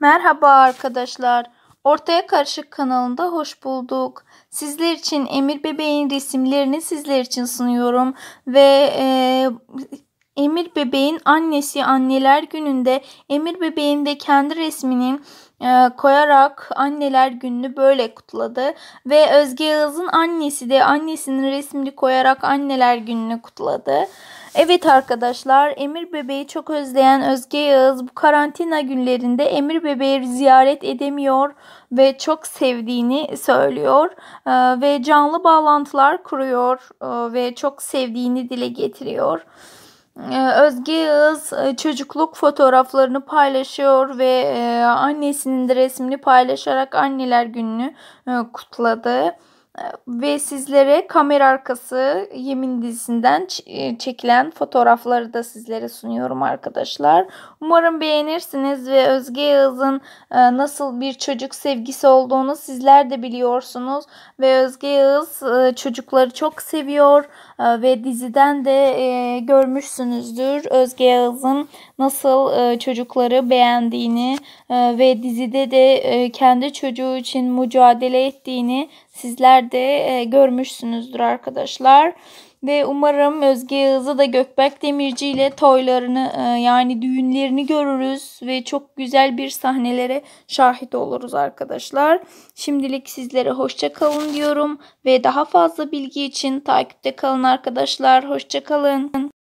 Merhaba arkadaşlar. Ortaya Karışık kanalında hoş bulduk. Sizler için Emir Bebeğin resimlerini sizler için sunuyorum. Ve e, Emir Bebeğin annesi anneler gününde Emir Bebeğin de kendi resminin e, koyarak anneler gününü böyle kutladı. Ve Özge Yağız'ın annesi de annesinin resmini koyarak anneler gününü kutladı. Evet arkadaşlar Emir Bebeği çok özleyen Özge Yağız bu karantina günlerinde Emir Bebeği ziyaret edemiyor ve çok sevdiğini söylüyor ee, ve canlı bağlantılar kuruyor ee, ve çok sevdiğini dile getiriyor. E, Özge Yağız e, çocukluk fotoğraflarını paylaşıyor ve e, annesinin de resmini paylaşarak anneler gününü kutladı ve sizlere kamera arkası Yemin dizisinden e, çekilen fotoğrafları da sizlere sunuyorum arkadaşlar. Umarım beğenirsiniz ve Özge Yağız'ın e, nasıl bir çocuk sevgisi olduğunu sizler de biliyorsunuz. Ve Özge Yağız e, çocukları çok seviyor ve diziden de görmüşsünüzdür Özge Yağız'ın nasıl çocukları beğendiğini ve dizide de kendi çocuğu için mücadele ettiğini sizler haberlerde e, görmüşsünüzdür arkadaşlar. Ve umarım Özge Yağız'ı da Gökberk Demirci ile toylarını e, yani düğünlerini görürüz ve çok güzel bir sahnelere şahit oluruz arkadaşlar. Şimdilik sizlere hoşçakalın diyorum ve daha fazla bilgi için takipte kalın arkadaşlar. Hoşçakalın.